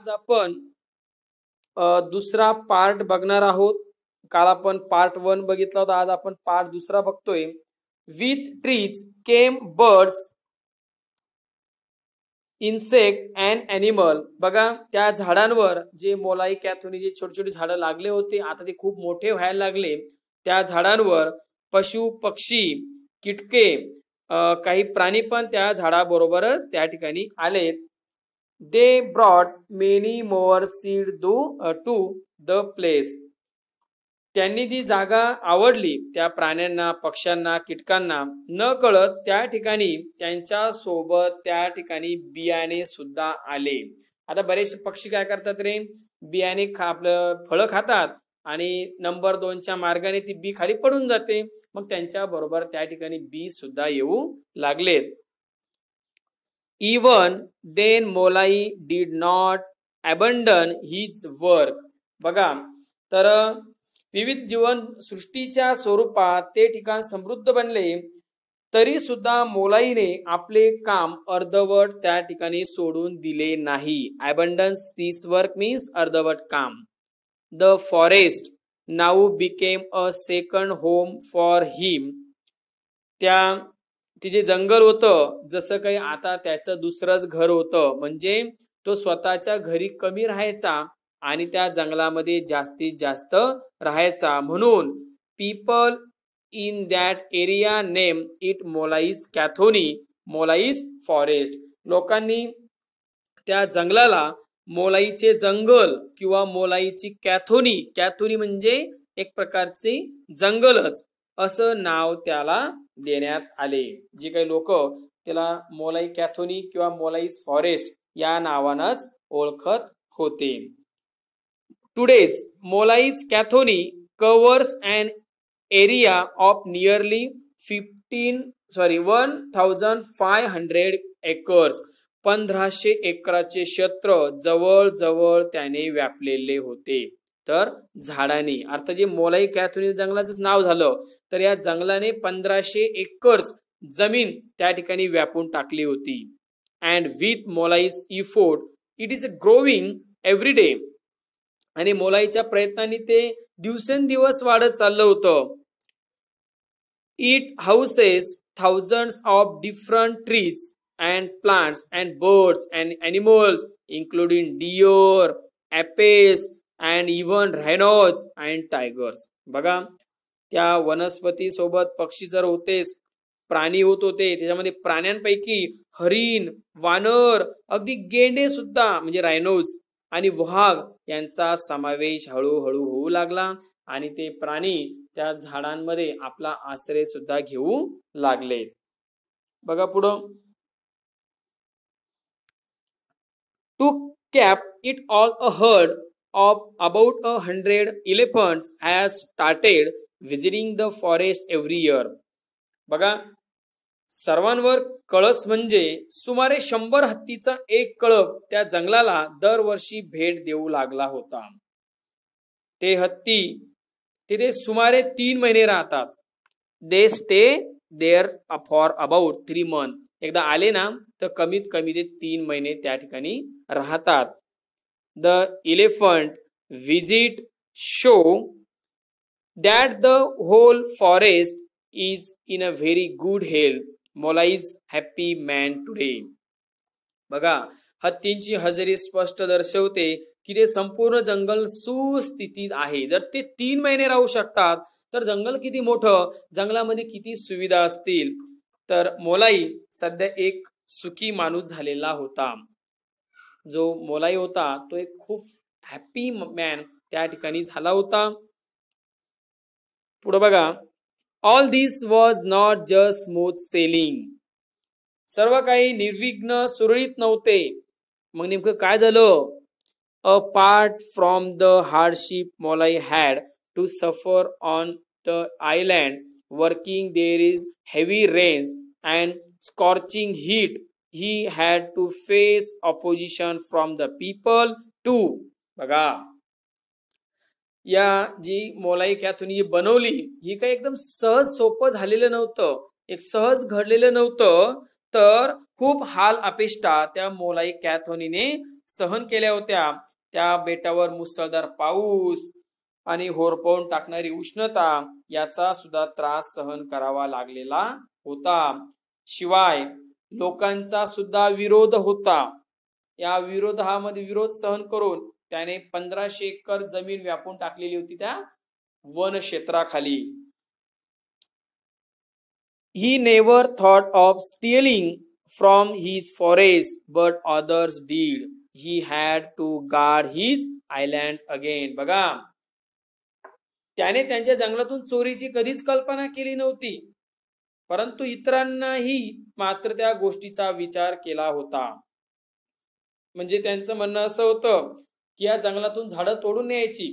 आज आपण दुसरा पार्ट बघणार आहोत काल आपण पार्ट वन बघितला होता आज आपण पार्ट दुसरा बघतोय with trees came birds insect and animal बघा त्या झाडांवर जे मोलाई कॅथोनी जे छोटे छोटे झाड लागले होते आता ते खूप मोठे व्हायला लागले त्या झाडांवर पशु पक्षी किटके काही प्राणी पण त्या झाडाबरोबरच त्या ठिकाणी आलेत they brought many more seed though to the place त्यांनी ती जागा आवडली त्या प्राण्यांना पक्ष्यांना कीटकांना न कळत त्या ठिकाणी त्यांच्या सोबत त्या ठिकाणी बियाणे सुद्धा आले आता बरेचसे पक्षी काय करतात रे बियाणे खा आपलं फळं खातात आणि नंबर दोनच्या मार्गाने ती बी खाली पडून जाते मग त्यांच्या बरोबर त्या ठिकाणी बी सुद्धा येऊ लागलेत even then Molai did not abandon his work बघा तर विविध जीवन सृष्टीच्या स्वरूपात ते ठिकाण समृद्ध बनले तरी सुद्धा मोलाईने आपले काम अर्धवट त्या ठिकाणी सोडून दिले नाही अबंडन्स दिस वर्क मीन्स अर्धवट काम the forest now became a second home for him त्या तिचे जंगल होतं जसं काही आता त्याचं दुसरंच घर होतं म्हणजे तो स्वतःच्या घरी कमी राहायचा आणि त्या जंगलामध्ये जास्तीत जास्त राहायचा म्हणून people in that area name it Molai's Kathoni Molai's forest लोकांनी त्या जंगलाला मोलाईचे जंगल किंवा मोलाईची कॅथोनी कॅथोनी म्हणजे एक प्रकारचे जंगलच असं नाव त्याला देण्यात आले जे काही लोक त्याला मोलाई कॅथोनी किंवा मोलाईज फॉरेस्ट या नावानच ओळखत होते today's Molai's Kathoni covers and area of nearly fifteen sorry one thousand five hundred acres पंधराशे एकराचे क्षेत्र जवळजवळ त्याने व्यापलेले होते तर झाडाने अर्थात जे मोलाई कॅथोनी जंगलाचं नाव झालं तर या जंगलाने पंधराशे एकर्स जमीन त्या ठिकाणी व्यापून टाकली होती and with Molai's effort it is growing every day आणि मोलाईच्या प्रयत्नांनी ते दिवसेंदिवस वाढत चाललं होतं it houses thousand of different trees and plants and birds and animals including deer apes and even rhinos and tigers बघा त्या वनस्पती सोबत पक्षी जर होतेस प्राणी होत होते त्याच्यामध्ये प्राण्यांपैकी हरिण वानर अगदी गेंडे सुद्धा म्हणजे रायनोज आणि वहाग यांचा समावेश हळूहळू होऊ लागला आणि ते प्राणी त्या झाडांमध्ये आपला आश्रय सुद्धा घेऊ लागले बघा पुढं to cap it all a herd of about a hundred elephants has started visiting the forest every year बघा सर्वांवर कळस म्हणजे सुमारे शंभर हत्तीचा एक कळप त्या जंगलाला दरवर्षी भेट देऊ लागला होता ते हत्ती तिथे सुमारे तीन महिने राहतात they stay there for about three month एकदा आले ना तर कमीत कमी ते तीन महिने त्या ठिकाणी राहतात the elephant visit show that the whole forest is in a very good health Molai is happy man today बघा हत्तींची हजेरी स्पष्ट दर्शवते की ते संपूर्ण जंगल सुस्थितीत आहे जर ते तीन महिने राहू शकतात तर जंगल किती मोठं जंगलामध्ये किती सुविधा असतील तर मोलाई सध्या एक सुखी माणूस झालेला होता जो मोलाई होता तो एक खूप हॅपी मॅन त्या ठिकाणी झाला होता पुढे बघा all this was not just smooth sailing सर्व काही निर्विघ्न सुरळीत नव्हते मग नेमकं काय झालं apart from the hardship Molai had to suffer on the island working there is heavy range and scorching heat he had to face opposition from the people too बघा या जी मोलाई कॅथोनी ही बनवली ही काही एकदम सहज सोपं झालेलं नव्हतं एक सहज घडलेलं नव्हतं तर खूप हाल अपेष्टा त्या मोलाई कॅथोनीने सहन केल्या होत्या त्या बेटावर मुसळधार पाऊस आणि होरपवून टाकणारी उष्णता याचा सुद्धा त्रास सहन करावा लागलेला होता शिवाय लोकांचा सुद्धा विरोध होता या विरोधामध्ये विरोध सहन करून त्याने पंधराशे एकर जमीन व्यापून टाकलेली होती त्या वन क्षेत्राखाली he never thought of stealing from his forest but others did he had to guard his island again बघा त्याने त्यांच्या जंगलातून चोरीची कधीच कल्पना केली नव्हती परंतु इतरांनाही मात्र त्या गोष्टीचा विचार केला होता म्हणजे त्यांचं म्हणणं असं होतं की या जंगलातून झाडं तोडून न्यायची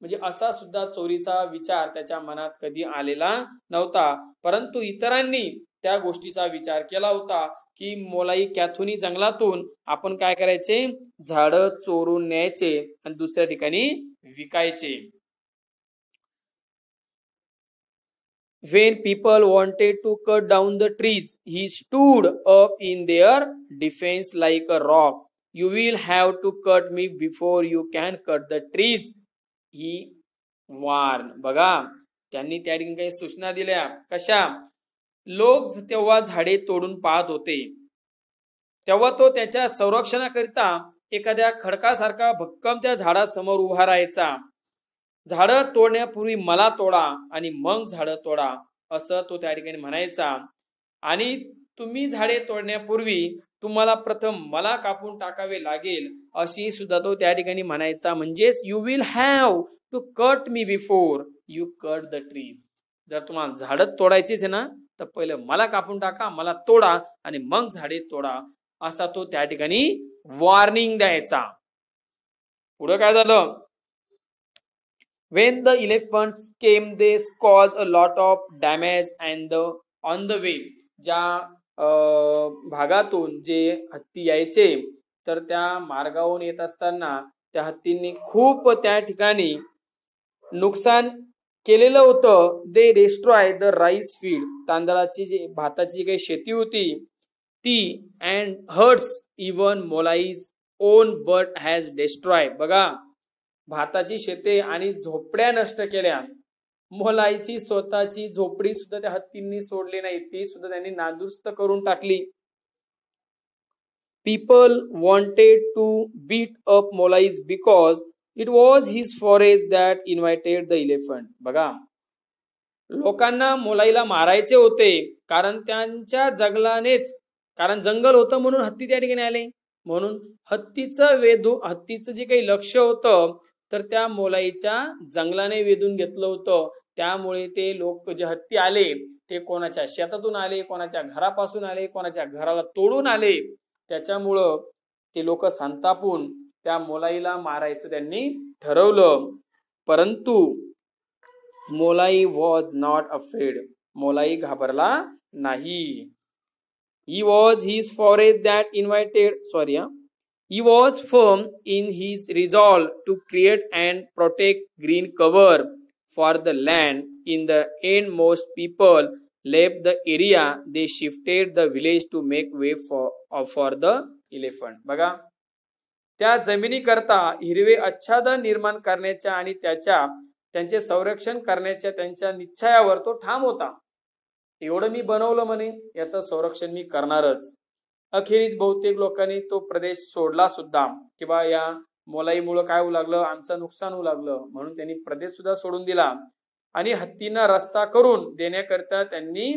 म्हणजे असा सुद्धा चोरीचा विचार त्याच्या मनात कधी आलेला नव्हता परंतु इतरांनी त्या गोष्टीचा विचार केला होता की मोलाई कॅथोनी जंगलातून आपण काय करायचे झाडं चोरून न्यायचे आणि दुसऱ्या ठिकाणी विकायचे when people wanted to cut down the trees, he stood up in their defense like a rock. You will have to cut me before you can cut the trees. He warned. बघा त्यांनी त्या ठिकाणी काही सूचना दिल्या कशा लोक तेव्हा झाडे तोडून पाहत होते तेव्हा तो त्याच्या संरक्षणाकरिता एखाद्या खडकासारखा भक्कम त्या झाडासमोर उभा राहायचा झाडं तोडण्यापूर्वी मला तोडा आणि मग झाडं तोडा असं तो त्या ठिकाणी म्हणायचा आणि तुम्ही झाडे तोडण्यापूर्वी तुम्हाला प्रथम मला कापून टाकावे लागेल अशी सुद्धा तो त्या ठिकाणी म्हणायचा म्हणजेच you will have to cut me before you cut the tree जर तुम्हाला झाडं तोडायचीच आहे ना तर पहिलं मला कापून टाका मला तोडा आणि मग झाडे तोडा असा तो त्या ठिकाणी वॉर्निंग द्यायचा पुढं काय झालं when the elephants came they caused a lot of damage and the on the way ज्या भागातून जे हत्ती यायचे तर त्या मार्गावरून येत असताना त्या हत्तींनी खूप त्या ठिकाणी नुकसान केलेलं होतं they destroy the rice field तांदळाची जे भाताची काही शेती होती ती and hurts even Molai's own but has destroy बघा भाताची शेते आणि झोपड्या नष्ट केल्या मोलाईची स्वतःची झोपडी सुद्धा त्या हत्तींनी सोडली नाही ती सुद्धा त्यांनी नादुरुस्त करून टाकली people wanted to beat up Molai's because it was his forest that invited the elephant बघा लोकांना मोलाईला मारायचे होते कारण त्यांच्या जंगलानेच कारण जंगल होतं म्हणून हत्ती त्या ठिकाणी आले म्हणून हत्तीचं वेधू हत्तीचं जे काही लक्ष होतं तर त्या मोलाईच्या जंगलाने वेधून घेतलं होतं त्यामुळे ते लोक जे हत्ती आले ते कोणाच्या शेतातून आले कोणाच्या घरापासून आले कोणाच्या घराला तोडून आले त्याच्यामुळं ते लोक संतापून त्या मोलाईला मारायचं त्यांनी ठरवलं परंतु Molai was not afraid Molai घाबरला नाही he was his forest that invited sorry हा He was firm in his resolve to create and protect green cover for the land. In the end, most people left the area. They shifted the village to make way for, for the elephant. बघा त्या करता हिरवे आच्छादन निर्माण करण्याच्या आणि त्याच्या त्यांचे संरक्षण करण्याच्या त्यांच्या निश्चयावर तो ठाम होता एवढं मी बनवलं म्हणे याचं संरक्षण मी करणारच अखेरीस बहुतेक लोकांनी तो प्रदेश सोडला सुद्धा किंवा या मोलाईमुळं काय होऊ लागलं आमचं नुकसान होऊ लागलं म्हणून त्यांनी प्रदेश सुद्धा सोडून दिला आणि हत्तींना रस्ता करून देण्याकरता त्यांनी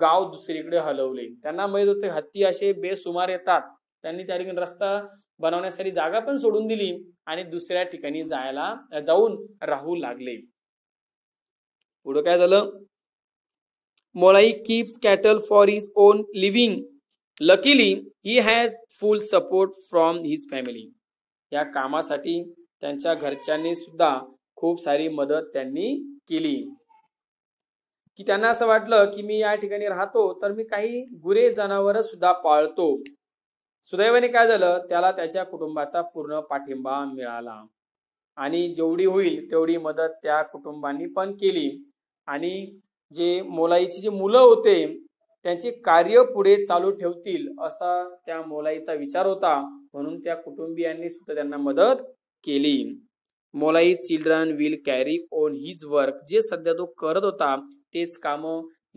गाव दुसरीकडे हलवले त्यांना माहित होते हत्ती असे बेसुमार येतात त्यांनी त्या ठिकाणी रस्ता बनवण्यासाठी जागा पण सोडून दिली आणि दुसऱ्या ठिकाणी जायला जाऊन राहू लागले पुढं काय झालं Molai keeps cattle for is own living luckily he has full support from his family या कामासाठी त्यांच्या घरच्यांनी सुद्धा खूप सारी मदत त्यांनी केली की त्यांना असं वाटलं की मी या ठिकाणी राहतो तर मी काही गुरे जनावर सुद्धा पाळतो सुदैवाने काय झालं त्याला त्याच्या कुटुंबाचा पूर्ण पाठिंबा मिळाला आणि जेवढी होईल तेवढी मदत त्या कुटुंबांनी पण केली आणि जे मोलाईची जे मुलं होते त्यांचे कार्य पुढे चालू ठेवतील असा त्या मोलाईचा विचार होता म्हणून त्या कुटुंबियांनी सुद्धा त्यांना मदत केली Molai children will carry on his work जे सध्या तो करत होता तेच काम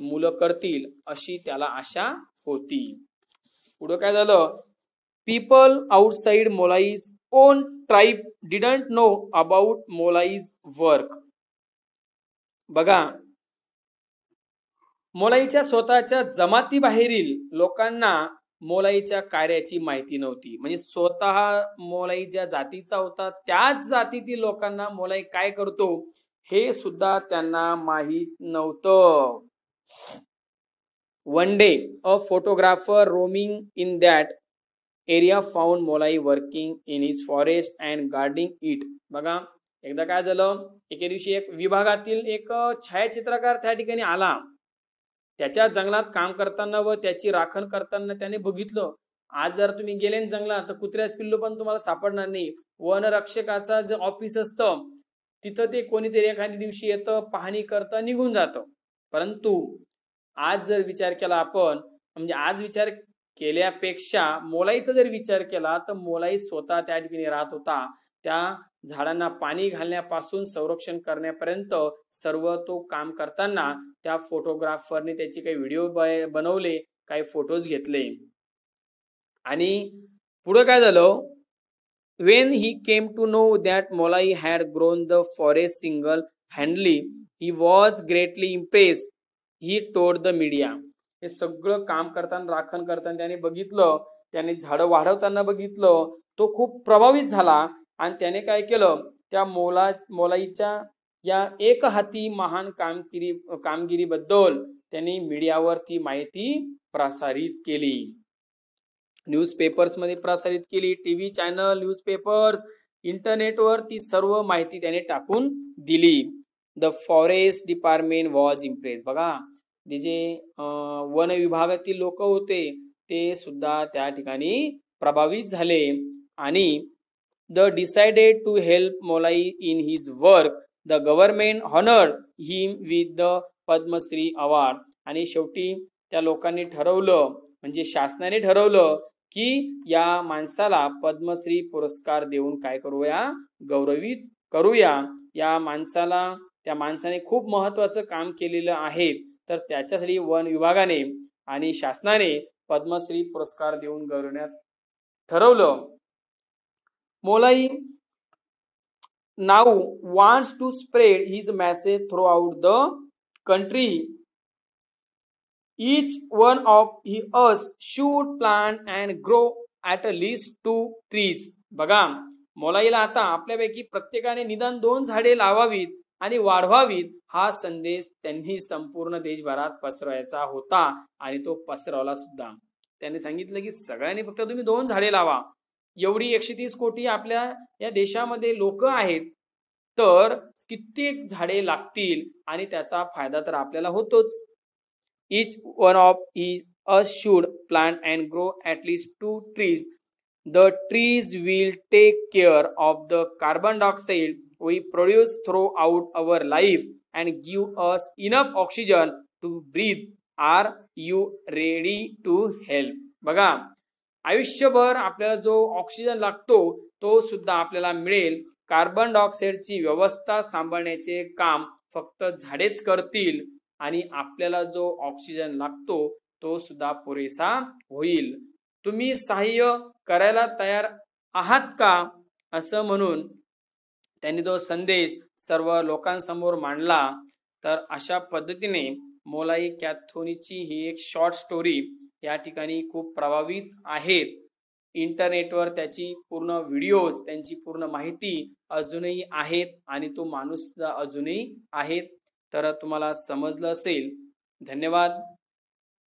मुलं करतील अशी त्याला आशा होती पुढं काय झालं people outside Molai's own tribe didn't know about Molai's work बघा मोलाईच्या स्वतःच्या जमातीबाहेरील लोकांना मोलाईच्या कार्याची माहिती नव्हती म्हणजे स्वतः मोलाई ज्या जातीचा होता त्याच जातीतील लोकांना मोलाई काय करतो हे सुद्धा त्यांना माहीत नव्हतं one day a photographer roaming in that area found Molai working in his forest and guarding it बघा एकदा काय झालं एके दिवशी एक विभागातील एक छायाचित्रकार त्या ठिकाणी आला त्याच्या जंगलात काम करताना व त्याची राखण करताना त्याने बघितलं आज जर तुम्ही गेले जंगलात तर कुत्र्यास पिल्लू पण तुम्हाला सापडणार नाही वनरक्षकाचा जे ऑफिस असतं तिथं ते कोणीतरी एखाद्या दिवशी येतं पाहणी करतं निघून जातं परंतु आज जर विचार केला आपण म्हणजे आज विचार केल्यापेक्षा मोलाईचा जर विचार केला तर मोलाई स्वतः त्या ठिकाणी राहत होता त्या झाडांना पाणी घालण्यापासून संरक्षण करण्यापर्यंत सर्व तो काम करताना त्या फोटोग्राफरने त्याचे काही व्हिडिओ बनवले काही फोटोज घेतले आणि पुढं काय झालं when he came to know that Molai had grown the forest single handedly he was greatly impress he टोड द मीडिया हे सगळं काम करताना राखण करताना त्याने बघितलं त्याने झाडं वाढवताना बघितलं तो खूप प्रभावित झाला आणि त्याने काय केलं त्या मोला मोलाईच्या या एक हाती महान कामगिरी कामगिरीबद्दल त्यांनी मीडियावर ती माहिती प्रसारित केली न्यूज पेपर्स मध्ये प्रसारित केली टीव्ही चॅनल न्यूज पेपर्स इंटरनेटवर ती सर्व माहिती त्याने टाकून दिली the forest department was impress बघा ते जे वन विभागातील लोक होते ते सुद्धा त्या ठिकाणी प्रभावित झाले आणि the decided to help Molai in his work the government honour him with the Padma Shri award आणि शेवटी त्या लोकांनी ठरवलं म्हणजे शासनाने ठरवलं की या माणसाला पद्मश्री पुरस्कार देऊन काय करूया गौरवित करूया या माणसाला त्या माणसाने खूप महत्वाचं काम केलेलं आहे तर त्याच्यासाठी वन विभागाने आणि शासनाने पद्मश्री पुरस्कार देऊन गौरवण्यात ठरवलं Molai now wants to spread his message throughout the country one of he us plant and grow grow at least two trees बघा मोलाईला आता आपल्यापैकी प्रत्येकाने निदान दोन झाडे लावावीत आणि वाढवावीत हा संदेश त्यांनी संपूर्ण देशभरात पसरवायचा होता आणि तो पसरवला सुद्धा त्यांनी सांगितलं की सगळ्यांनी फक्त तुम्ही दोन झाडे लावा एवढी एकशे तीस कोटी आपल्या या देशामध्ये लोक आहेत तर कित्येक झाडे लागतील आणि त्याचा फायदा तर आपल्याला होतोच each one of is a should plant and grow at two trees the trees will take care the the carbon carbon we produce throughout our life and give us enough oxygen to breathe are you ready to help बघा आयुष्यभर आपल्याला जो oxygen लागतो तो सुद्धा आपल्याला मिळेल carbon डायऑक्साईडची व्यवस्था सांभाळण्याचे काम फक्त झाडेच करतील आणि आपल्याला जो ऑक्सिजन लागतो तो सुद्धा पुरेसा होईल तुम्ही सहाय्य करायला तयार आहात का असं म्हणून त्यांनी तो संदेश सर्व लोकांसमोर मांडला तर अशा पद्धतीने मोलाई कॅथोनीची ही एक शॉर्ट स्टोरी या ठिकाणी खूप प्रभावित आहेत इंटरनेटवर त्याची पूर्ण व्हिडिओज त्यांची पूर्ण माहिती अजूनही आहेत आणि तो माणूस अजूनही आहेत तर तुम्हाला समजलं असेल धन्यवाद